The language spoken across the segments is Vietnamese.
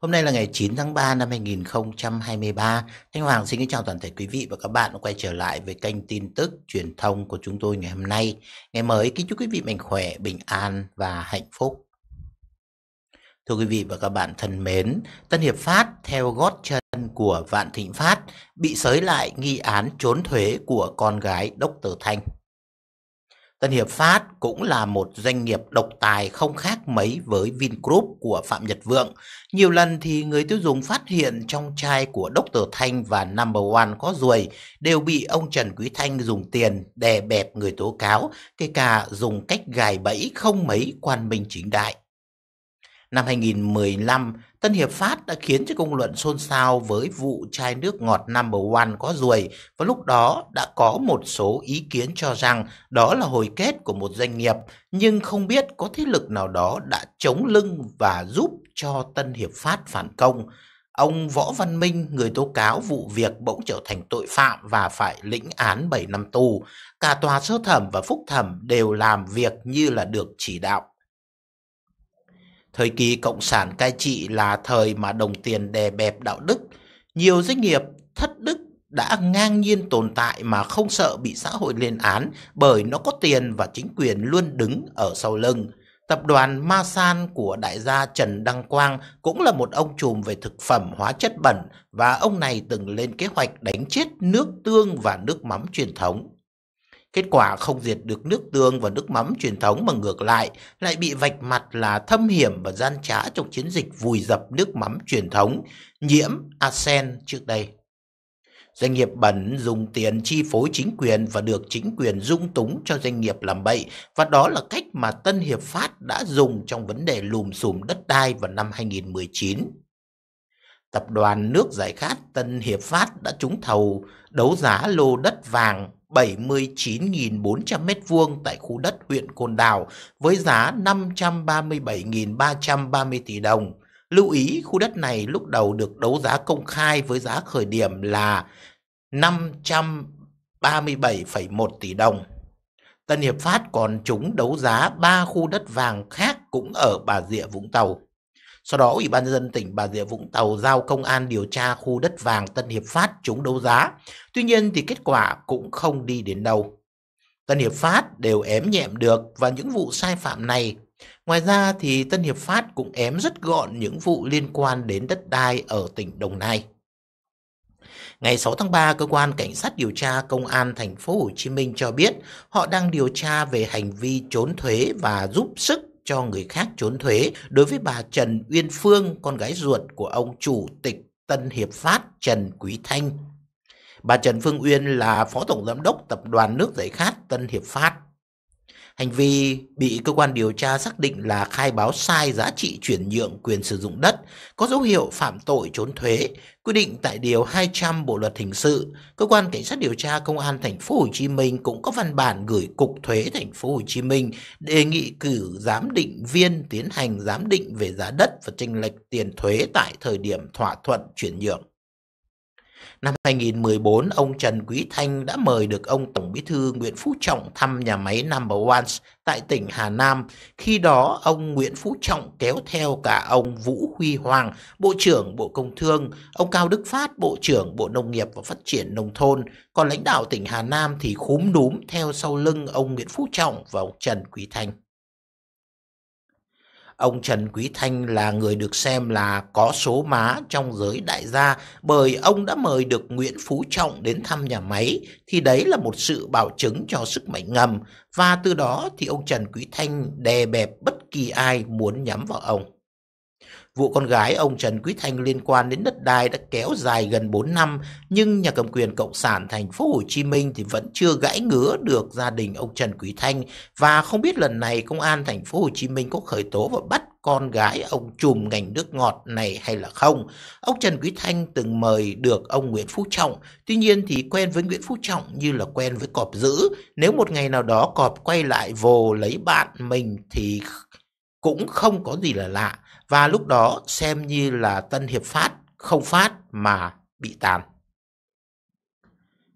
Hôm nay là ngày 9 tháng 3 năm 2023. Thanh Hoàng xin kính chào toàn thể quý vị và các bạn quay trở lại với kênh tin tức truyền thông của chúng tôi ngày hôm nay. Ngày mới kính chúc quý vị mạnh khỏe, bình an và hạnh phúc. Thưa quý vị và các bạn thân mến, Tân Hiệp Phát theo gót chân của Vạn Thịnh Phát bị sới lại nghi án trốn thuế của con gái Đốc Tờ Thanh. Tân Hiệp Phát cũng là một doanh nghiệp độc tài không khác mấy với Vingroup của Phạm Nhật Vượng. Nhiều lần thì người tiêu dùng phát hiện trong chai của Dr. Thanh và Number One có ruồi đều bị ông Trần Quý Thanh dùng tiền đè bẹp người tố cáo, kể cả dùng cách gài bẫy không mấy quan minh chính đại. Năm 2015, Tân Hiệp Phát đã khiến cho công luận xôn xao với vụ chai nước ngọt number one có ruồi và lúc đó đã có một số ý kiến cho rằng đó là hồi kết của một doanh nghiệp nhưng không biết có thế lực nào đó đã chống lưng và giúp cho Tân Hiệp Phát phản công. Ông Võ Văn Minh, người tố cáo vụ việc bỗng trở thành tội phạm và phải lĩnh án 7 năm tù. Cả tòa sơ thẩm và phúc thẩm đều làm việc như là được chỉ đạo Thời kỳ Cộng sản cai trị là thời mà đồng tiền đè bẹp đạo đức. Nhiều doanh nghiệp thất đức đã ngang nhiên tồn tại mà không sợ bị xã hội lên án bởi nó có tiền và chính quyền luôn đứng ở sau lưng. Tập đoàn Masan của đại gia Trần Đăng Quang cũng là một ông trùm về thực phẩm hóa chất bẩn và ông này từng lên kế hoạch đánh chết nước tương và nước mắm truyền thống. Kết quả không diệt được nước tương và nước mắm truyền thống mà ngược lại lại bị vạch mặt là thâm hiểm và gian trá trong chiến dịch vùi dập nước mắm truyền thống nhiễm arsen trước đây. Doanh nghiệp bẩn dùng tiền chi phối chính quyền và được chính quyền dung túng cho doanh nghiệp làm bậy và đó là cách mà Tân Hiệp Phát đã dùng trong vấn đề lùm xùm đất đai vào năm 2019. Tập đoàn nước giải khát Tân Hiệp Phát đã trúng thầu đấu giá lô đất vàng 79.400 m2 tại khu đất huyện Côn Đảo với giá 537.330 tỷ đồng. Lưu ý khu đất này lúc đầu được đấu giá công khai với giá khởi điểm là 537,1 tỷ đồng. Tân Hiệp Phát còn trúng đấu giá 3 khu đất vàng khác cũng ở Bà Rịa Vũng Tàu. Sau đó, Ủy ban nhân dân tỉnh Bà Rịa Vũng Tàu giao công an điều tra khu đất vàng Tân Hiệp Phát chúng đấu giá. Tuy nhiên thì kết quả cũng không đi đến đâu. Tân Hiệp Phát đều ém nhẹm được và những vụ sai phạm này. Ngoài ra thì Tân Hiệp Phát cũng ém rất gọn những vụ liên quan đến đất đai ở tỉnh Đồng Nai. Ngày 6 tháng 3, cơ quan cảnh sát điều tra công an thành phố Hồ Chí Minh cho biết họ đang điều tra về hành vi trốn thuế và giúp sức cho người khác trốn thuế đối với bà Trần Uyên Phương, con gái ruột của ông chủ tịch Tân Hiệp Phát Trần Quý Thanh. Bà Trần Phương Uyên là phó tổng giám đốc tập đoàn nước giải khát Tân Hiệp Phát. Hành vi bị cơ quan điều tra xác định là khai báo sai giá trị chuyển nhượng quyền sử dụng đất, có dấu hiệu phạm tội trốn thuế, quy định tại điều 200 Bộ luật hình sự. Cơ quan cảnh sát điều tra công an thành phố Hồ Chí Minh cũng có văn bản gửi cục thuế thành phố Hồ Chí Minh đề nghị cử giám định viên tiến hành giám định về giá đất và chênh lệch tiền thuế tại thời điểm thỏa thuận chuyển nhượng. Năm 2014, ông Trần Quý Thanh đã mời được ông Tổng Bí thư Nguyễn Phú Trọng thăm nhà máy Number One tại tỉnh Hà Nam. Khi đó, ông Nguyễn Phú Trọng kéo theo cả ông Vũ Huy Hoàng, Bộ trưởng Bộ Công Thương, ông Cao Đức Phát, Bộ trưởng Bộ Nông nghiệp và Phát triển Nông thôn. Còn lãnh đạo tỉnh Hà Nam thì khúm núm theo sau lưng ông Nguyễn Phú Trọng và ông Trần Quý Thanh. Ông Trần Quý Thanh là người được xem là có số má trong giới đại gia bởi ông đã mời được Nguyễn Phú Trọng đến thăm nhà máy thì đấy là một sự bảo chứng cho sức mạnh ngầm và từ đó thì ông Trần Quý Thanh đè bẹp bất kỳ ai muốn nhắm vào ông. Vụ con gái ông Trần Quý Thanh liên quan đến đất đai đã kéo dài gần 4 năm, nhưng nhà cầm quyền Cộng sản thành phố Hồ Chí Minh thì vẫn chưa gãy ngứa được gia đình ông Trần Quý Thanh và không biết lần này công an thành phố Hồ Chí Minh có khởi tố và bắt con gái ông trùm ngành nước ngọt này hay là không. Ông Trần Quý Thanh từng mời được ông Nguyễn Phú Trọng, tuy nhiên thì quen với Nguyễn Phú Trọng như là quen với cọp dữ. Nếu một ngày nào đó cọp quay lại vồ lấy bạn mình thì cũng không có gì là lạ và lúc đó xem như là Tân Hiệp phát không phát mà bị tàn.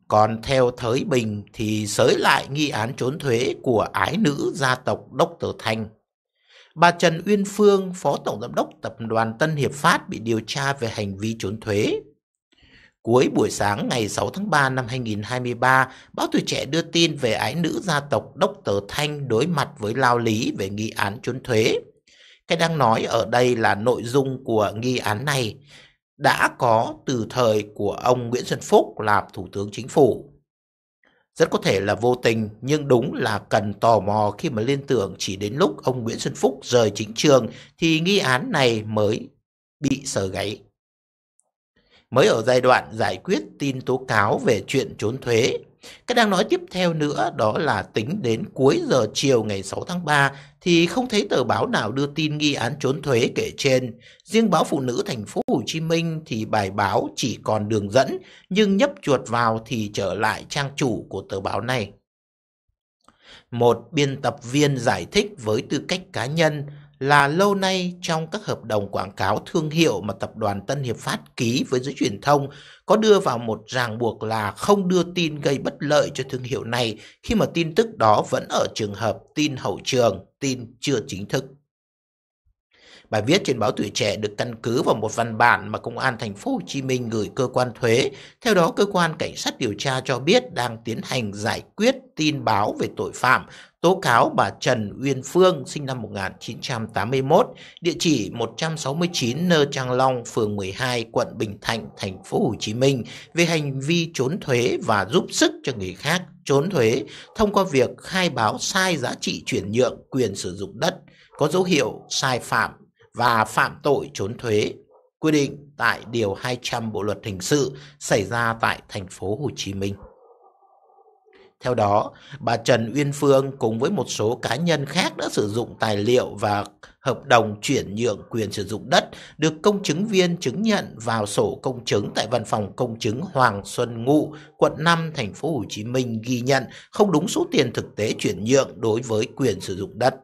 Còn theo Thời Bình thì sới lại nghi án trốn thuế của ái nữ gia tộc Đốc Tờ Thanh. Bà Trần Uyên Phương, Phó Tổng Giám đốc Tập đoàn Tân Hiệp Phát bị điều tra về hành vi trốn thuế Cuối buổi sáng ngày 6 tháng 3 năm 2023, báo tuổi trẻ đưa tin về ái nữ gia tộc Đốc Tờ Thanh đối mặt với lao lý về nghi án trốn thuế. Cái đang nói ở đây là nội dung của nghi án này đã có từ thời của ông Nguyễn Xuân Phúc làm Thủ tướng Chính phủ. Rất có thể là vô tình nhưng đúng là cần tò mò khi mà liên tưởng chỉ đến lúc ông Nguyễn Xuân Phúc rời chính trường thì nghi án này mới bị sờ gáy mới ở giai đoạn giải quyết tin tố cáo về chuyện trốn thuế. Cái đang nói tiếp theo nữa đó là tính đến cuối giờ chiều ngày 6 tháng 3 thì không thấy tờ báo nào đưa tin nghi án trốn thuế kể trên. Riêng báo Phụ nữ thành phố Hồ Chí Minh thì bài báo chỉ còn đường dẫn nhưng nhấp chuột vào thì trở lại trang chủ của tờ báo này. Một biên tập viên giải thích với tư cách cá nhân là lâu nay trong các hợp đồng quảng cáo thương hiệu mà tập đoàn Tân Hiệp Phát ký với giới truyền thông có đưa vào một ràng buộc là không đưa tin gây bất lợi cho thương hiệu này khi mà tin tức đó vẫn ở trường hợp tin hậu trường, tin chưa chính thức. Bài viết trên báo Tuổi Trẻ được căn cứ vào một văn bản mà Công an thành phố Hồ Chí Minh gửi cơ quan thuế. Theo đó, cơ quan cảnh sát điều tra cho biết đang tiến hành giải quyết tin báo về tội phạm tố cáo bà Trần Uyên Phương sinh năm 1981, địa chỉ 169 Nơ Trang Long, phường 12, quận Bình Thạnh, thành phố Hồ Chí Minh về hành vi trốn thuế và giúp sức cho người khác trốn thuế thông qua việc khai báo sai giá trị chuyển nhượng quyền sử dụng đất có dấu hiệu sai phạm và phạm tội trốn thuế quy định tại điều 200 Bộ luật hình sự xảy ra tại thành phố Hồ Chí Minh. Theo đó, bà Trần Uyên Phương cùng với một số cá nhân khác đã sử dụng tài liệu và hợp đồng chuyển nhượng quyền sử dụng đất được công chứng viên chứng nhận vào sổ công chứng tại văn phòng công chứng Hoàng Xuân Ngụ, quận 5, thành phố Hồ Chí Minh ghi nhận không đúng số tiền thực tế chuyển nhượng đối với quyền sử dụng đất.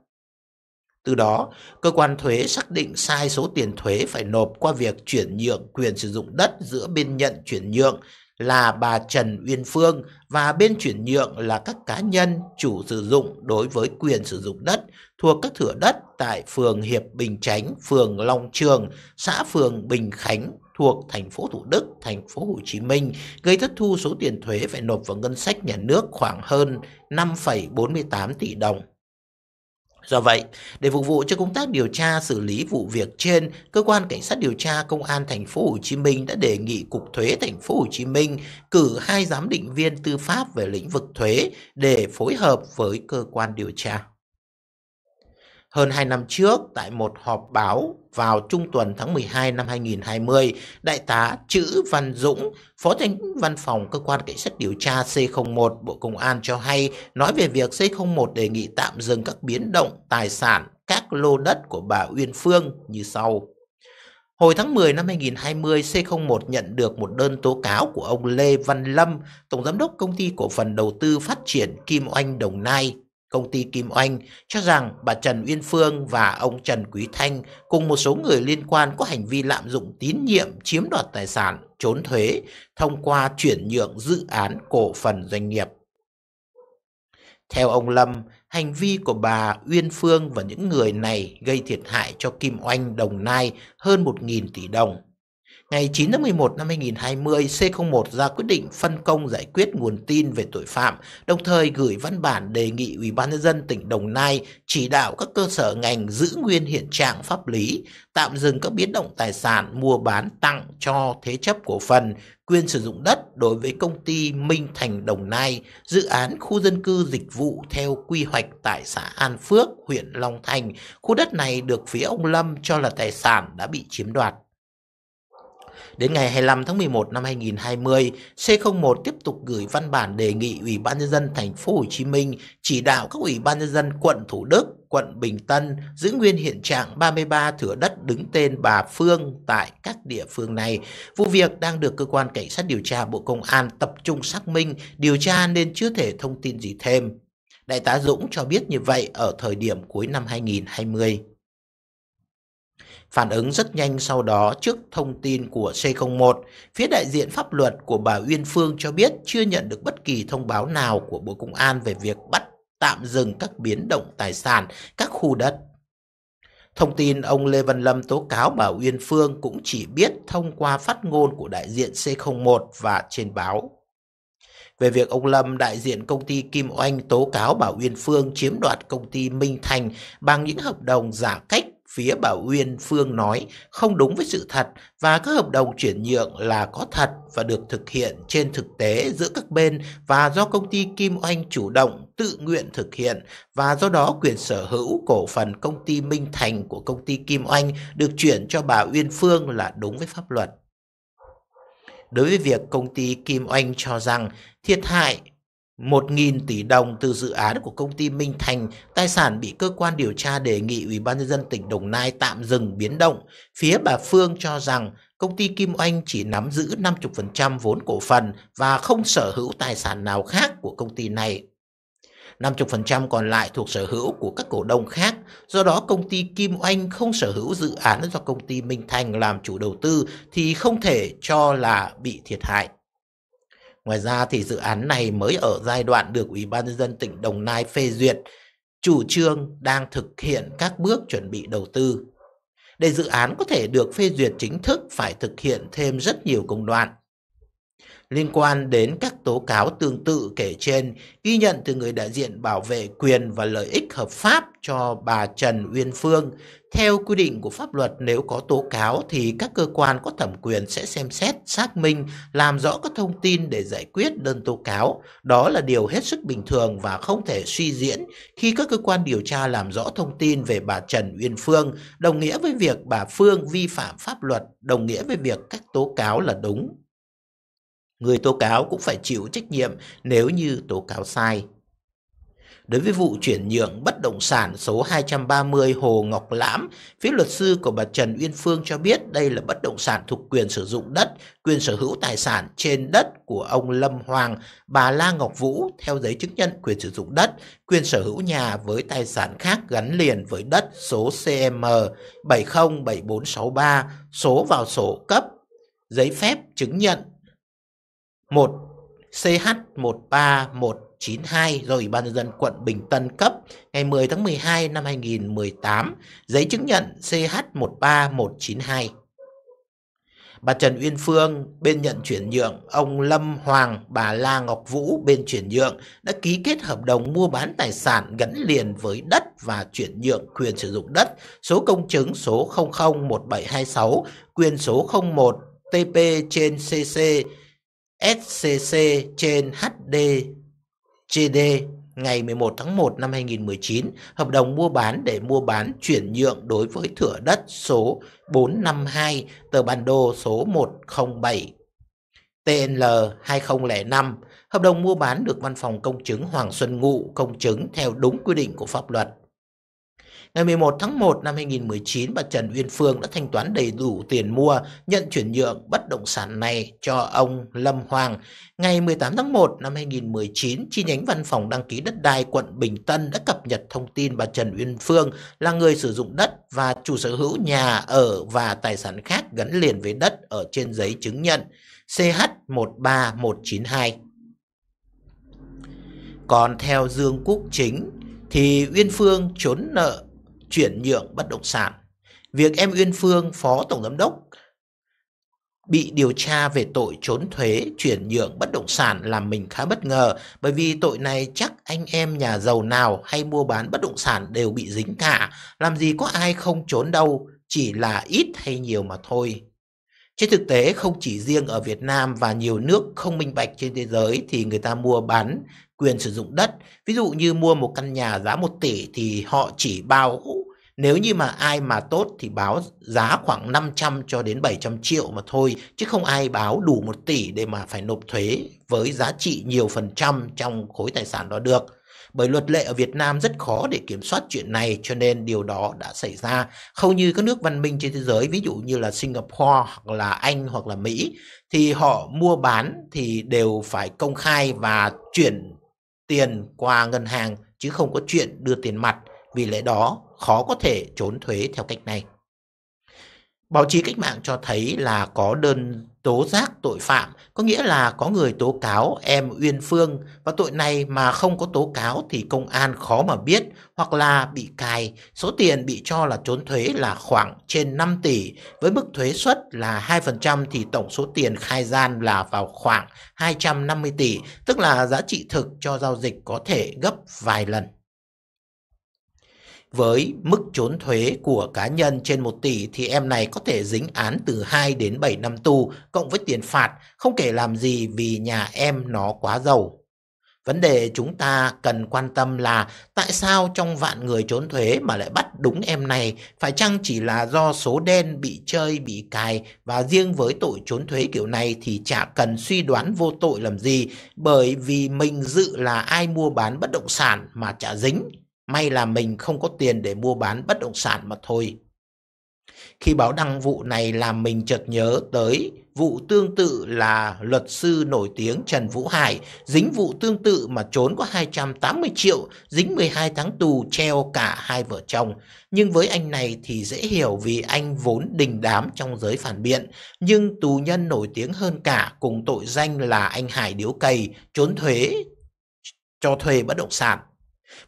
Từ đó, cơ quan thuế xác định sai số tiền thuế phải nộp qua việc chuyển nhượng quyền sử dụng đất giữa bên nhận chuyển nhượng là bà Trần Uyên Phương và bên chuyển nhượng là các cá nhân chủ sử dụng đối với quyền sử dụng đất thuộc các thửa đất tại phường Hiệp Bình Chánh, phường Long Trường, xã phường Bình Khánh thuộc thành phố Thủ Đức, thành phố Hồ Chí Minh gây thất thu số tiền thuế phải nộp vào ngân sách nhà nước khoảng hơn 5,48 tỷ đồng. Do vậy, để phục vụ cho công tác điều tra xử lý vụ việc trên, cơ quan cảnh sát điều tra công an thành phố Hồ Chí Minh đã đề nghị cục thuế thành phố Hồ Chí Minh cử hai giám định viên tư pháp về lĩnh vực thuế để phối hợp với cơ quan điều tra. Hơn 2 năm trước, tại một họp báo vào trung tuần tháng 12 năm 2020, Đại tá Chữ Văn Dũng, Phó tránh văn phòng Cơ quan Cảnh sát điều tra C01 Bộ Công an cho hay, nói về việc C01 đề nghị tạm dừng các biến động tài sản các lô đất của bà Uyên Phương như sau. Hồi tháng 10 năm 2020, C01 nhận được một đơn tố cáo của ông Lê Văn Lâm, Tổng Giám đốc Công ty Cổ phần Đầu tư Phát triển Kim Oanh Đồng Nai, Công ty Kim Oanh cho rằng bà Trần Uyên Phương và ông Trần Quý Thanh cùng một số người liên quan có hành vi lạm dụng tín nhiệm chiếm đoạt tài sản, trốn thuế thông qua chuyển nhượng dự án cổ phần doanh nghiệp. Theo ông Lâm, hành vi của bà Uyên Phương và những người này gây thiệt hại cho Kim Oanh Đồng Nai hơn 1.000 tỷ đồng Ngày 9 tháng 11 năm 2020, C01 ra quyết định phân công giải quyết nguồn tin về tội phạm, đồng thời gửi văn bản đề nghị Ủy ban nhân dân tỉnh Đồng Nai chỉ đạo các cơ sở ngành giữ nguyên hiện trạng pháp lý, tạm dừng các biến động tài sản mua bán tặng cho thế chấp cổ phần, quyền sử dụng đất đối với công ty Minh Thành Đồng Nai, dự án khu dân cư dịch vụ theo quy hoạch tại xã An Phước, huyện Long Thành. Khu đất này được phía ông Lâm cho là tài sản đã bị chiếm đoạt. Đến ngày 25 tháng 11 năm 2020, C01 tiếp tục gửi văn bản đề nghị Ủy ban nhân dân thành phố Hồ Chí Minh chỉ đạo các ủy ban nhân dân quận Thủ Đức, quận Bình Tân giữ nguyên hiện trạng 33 thửa đất đứng tên bà Phương tại các địa phương này. Vụ việc đang được cơ quan cảnh sát điều tra Bộ Công an tập trung xác minh, điều tra nên chưa thể thông tin gì thêm. Đại tá Dũng cho biết như vậy ở thời điểm cuối năm 2020. Phản ứng rất nhanh sau đó trước thông tin của C01, phía đại diện pháp luật của bà Uyên Phương cho biết chưa nhận được bất kỳ thông báo nào của Bộ Công an về việc bắt tạm dừng các biến động tài sản, các khu đất. Thông tin ông Lê Văn Lâm tố cáo bà Uyên Phương cũng chỉ biết thông qua phát ngôn của đại diện C01 và trên báo. Về việc ông Lâm đại diện công ty Kim Oanh tố cáo bà Uyên Phương chiếm đoạt công ty Minh Thành bằng những hợp đồng giả cách Phía bà Uyên Phương nói không đúng với sự thật và các hợp đồng chuyển nhượng là có thật và được thực hiện trên thực tế giữa các bên và do công ty Kim Oanh chủ động tự nguyện thực hiện và do đó quyền sở hữu cổ phần công ty Minh Thành của công ty Kim Oanh được chuyển cho bà Uyên Phương là đúng với pháp luật đối với việc công ty Kim Oanh cho rằng thiệt hại 1.000 tỷ đồng từ dự án của công ty Minh Thành, tài sản bị cơ quan điều tra đề nghị Ủy ban nhân dân tỉnh Đồng Nai tạm dừng biến động. Phía bà Phương cho rằng công ty Kim Oanh chỉ nắm giữ 50% vốn cổ phần và không sở hữu tài sản nào khác của công ty này. 50% còn lại thuộc sở hữu của các cổ đông khác, do đó công ty Kim Oanh không sở hữu dự án do công ty Minh Thành làm chủ đầu tư thì không thể cho là bị thiệt hại. Ngoài ra thì dự án này mới ở giai đoạn được Ủy ban nhân dân tỉnh Đồng Nai phê duyệt, chủ trương đang thực hiện các bước chuẩn bị đầu tư. Để dự án có thể được phê duyệt chính thức phải thực hiện thêm rất nhiều công đoạn liên quan đến các tố cáo tương tự kể trên ghi nhận từ người đại diện bảo vệ quyền và lợi ích hợp pháp cho bà Trần Uyên Phương. Theo quy định của pháp luật, nếu có tố cáo thì các cơ quan có thẩm quyền sẽ xem xét, xác minh, làm rõ các thông tin để giải quyết đơn tố cáo. Đó là điều hết sức bình thường và không thể suy diễn khi các cơ quan điều tra làm rõ thông tin về bà Trần Uyên Phương, đồng nghĩa với việc bà Phương vi phạm pháp luật, đồng nghĩa với việc các tố cáo là đúng Người tố cáo cũng phải chịu trách nhiệm nếu như tố cáo sai. Đối với vụ chuyển nhượng bất động sản số 230 Hồ Ngọc Lãm, phía luật sư của bà Trần Uyên Phương cho biết đây là bất động sản thuộc quyền sử dụng đất, quyền sở hữu tài sản trên đất của ông Lâm Hoàng, bà La Ngọc Vũ theo giấy chứng nhận quyền sử dụng đất, quyền sở hữu nhà với tài sản khác gắn liền với đất số CM 707463 số vào sổ cấp, giấy phép chứng nhận 1 CH13192 rồi ban dân quận Bình Tân cấp ngày 10 tháng 12 năm 2018, giấy chứng nhận CH13192. Bà Trần Uyên Phương bên nhận chuyển nhượng, ông Lâm Hoàng, bà La Ngọc Vũ bên chuyển nhượng đã ký kết hợp đồng mua bán tài sản gắn liền với đất và chuyển nhượng quyền sử dụng đất số công chứng số 001726, quyền số 01 TP trên CC SCC trên HD GD ngày 11 tháng 1 năm 2019 hợp đồng mua bán để mua bán chuyển nhượng đối với thửa đất số 452 tờ bản đồ số 107 TNL 2005 hợp đồng mua bán được văn phòng công chứng Hoàng Xuân Ngụ công chứng theo đúng quy định của pháp luật. Ngày 11 tháng 1 năm 2019, bà Trần Uyên Phương đã thanh toán đầy đủ tiền mua, nhận chuyển nhượng bất động sản này cho ông Lâm Hoàng. Ngày 18 tháng 1 năm 2019, chi nhánh văn phòng đăng ký đất đai quận Bình Tân đã cập nhật thông tin bà Trần Uyên Phương là người sử dụng đất và chủ sở hữu nhà ở và tài sản khác gắn liền với đất ở trên giấy chứng nhận CH13192. Còn theo Dương Quốc Chính thì Uyên Phương trốn nợ chuyển nhượng bất động sản. Việc em Uyên Phương, Phó Tổng Giám đốc, bị điều tra về tội trốn thuế chuyển nhượng bất động sản làm mình khá bất ngờ bởi vì tội này chắc anh em nhà giàu nào hay mua bán bất động sản đều bị dính cả. Làm gì có ai không trốn đâu, chỉ là ít hay nhiều mà thôi. Trên thực tế không chỉ riêng ở Việt Nam và nhiều nước không minh bạch trên thế giới thì người ta mua bán quyền sử dụng đất. Ví dụ như mua một căn nhà giá 1 tỷ thì họ chỉ bao nếu như mà ai mà tốt thì báo giá khoảng 500 cho đến 700 triệu mà thôi, chứ không ai báo đủ 1 tỷ để mà phải nộp thuế với giá trị nhiều phần trăm trong khối tài sản đó được. Bởi luật lệ ở Việt Nam rất khó để kiểm soát chuyện này cho nên điều đó đã xảy ra. Không như các nước văn minh trên thế giới, ví dụ như là Singapore hoặc là Anh hoặc là Mỹ thì họ mua bán thì đều phải công khai và chuyển tiền qua ngân hàng chứ không có chuyện đưa tiền mặt, vì lẽ đó khó có thể trốn thuế theo cách này. Báo chí cách mạng cho thấy là có đơn tố giác tội phạm, có nghĩa là có người tố cáo em Uyên Phương và tội này mà không có tố cáo thì công an khó mà biết hoặc là bị cài. Số tiền bị cho là trốn thuế là khoảng trên 5 tỷ, với mức thuế suất là 2% thì tổng số tiền khai gian là vào khoảng 250 tỷ, tức là giá trị thực cho giao dịch có thể gấp vài lần với mức trốn thuế của cá nhân trên 1 tỷ thì em này có thể dính án từ 2 đến 7 năm tù cộng với tiền phạt, không kể làm gì vì nhà em nó quá giàu. Vấn đề chúng ta cần quan tâm là tại sao trong vạn người trốn thuế mà lại bắt đúng em này, phải chăng chỉ là do số đen bị chơi bị cài và riêng với tội trốn thuế kiểu này thì chả cần suy đoán vô tội làm gì, bởi vì mình dự là ai mua bán bất động sản mà chả dính May là mình không có tiền để mua bán bất động sản mà thôi. Khi báo đăng vụ này làm mình chợt nhớ tới vụ tương tự là luật sư nổi tiếng Trần Vũ Hải, dính vụ tương tự mà trốn có 280 triệu, dính 12 tháng tù treo cả hai vợ chồng. Nhưng với anh này thì dễ hiểu vì anh vốn đình đám trong giới phản biện, nhưng tù nhân nổi tiếng hơn cả cùng tội danh là anh Hải điếu cày, trốn thuế, cho thuê bất động sản.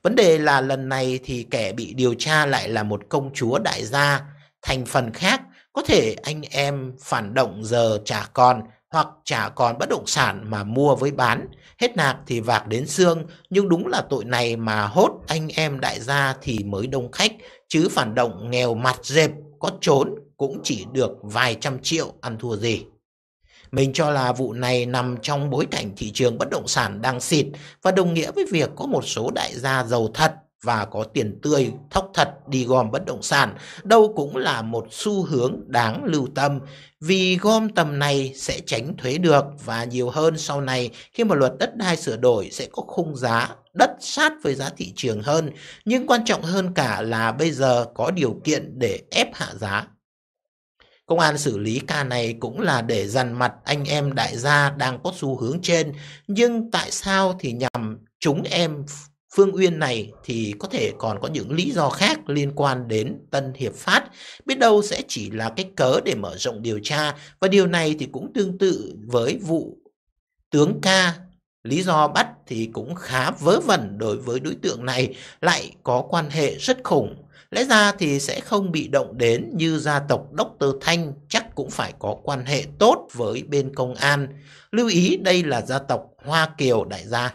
Vấn đề là lần này thì kẻ bị điều tra lại là một công chúa đại gia, thành phần khác có thể anh em phản động giờ trả con hoặc trả con bất động sản mà mua với bán, hết nạc thì vạc đến xương, nhưng đúng là tội này mà hốt anh em đại gia thì mới đông khách, chứ phản động nghèo mặt dẹp có trốn cũng chỉ được vài trăm triệu ăn thua gì. Mình cho là vụ này nằm trong bối cảnh thị trường bất động sản đang xịt và đồng nghĩa với việc có một số đại gia giàu thật và có tiền tươi thóc thật đi gom bất động sản đâu cũng là một xu hướng đáng lưu tâm vì gom tầm này sẽ tránh thuế được và nhiều hơn sau này khi mà luật đất đai sửa đổi sẽ có khung giá đất sát với giá thị trường hơn nhưng quan trọng hơn cả là bây giờ có điều kiện để ép hạ giá Công an xử lý ca này cũng là để dằn mặt anh em đại gia đang có xu hướng trên, nhưng tại sao thì nhằm chúng em Phương Uyên này thì có thể còn có những lý do khác liên quan đến Tân Hiệp Phát, biết đâu sẽ chỉ là cái cớ để mở rộng điều tra và điều này thì cũng tương tự với vụ tướng ca Lý do bắt thì cũng khá vớ vẩn đối với đối tượng này lại có quan hệ rất khủng Lẽ ra thì sẽ không bị động đến như gia tộc Dr. Thanh chắc cũng phải có quan hệ tốt với bên công an. Lưu ý đây là gia tộc Hoa Kiều đại gia.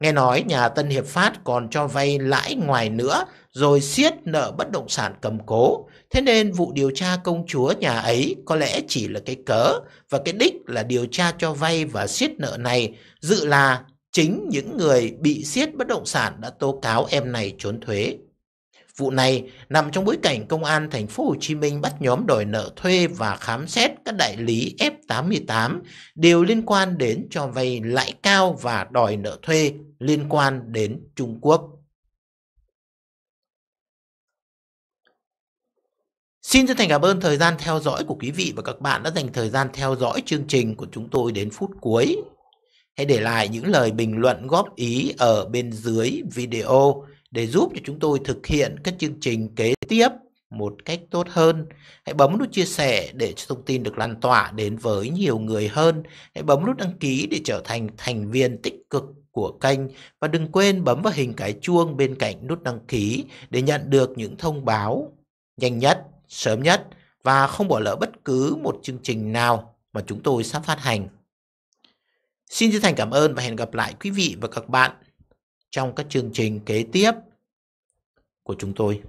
Nghe nói nhà Tân Hiệp Phát còn cho vay lãi ngoài nữa rồi siết nợ bất động sản cầm cố. Thế nên vụ điều tra công chúa nhà ấy có lẽ chỉ là cái cớ và cái đích là điều tra cho vay và siết nợ này dự là chính những người bị siết bất động sản đã tố cáo em này trốn thuế. Vụ này nằm trong bối cảnh công an thành phố Hồ Chí Minh bắt nhóm đòi nợ thuê và khám xét các đại lý F88 đều liên quan đến cho vay lãi cao và đòi nợ thuê liên quan đến Trung Quốc. Xin chân thành cảm ơn thời gian theo dõi của quý vị và các bạn đã dành thời gian theo dõi chương trình của chúng tôi đến phút cuối. Hãy để lại những lời bình luận góp ý ở bên dưới video để giúp cho chúng tôi thực hiện các chương trình kế tiếp một cách tốt hơn. Hãy bấm nút chia sẻ để cho thông tin được lan tỏa đến với nhiều người hơn. Hãy bấm nút đăng ký để trở thành thành viên tích cực của kênh và đừng quên bấm vào hình cái chuông bên cạnh nút đăng ký để nhận được những thông báo nhanh nhất, sớm nhất và không bỏ lỡ bất cứ một chương trình nào mà chúng tôi sắp phát hành. Xin chân thành cảm ơn và hẹn gặp lại quý vị và các bạn trong các chương trình kế tiếp của chúng tôi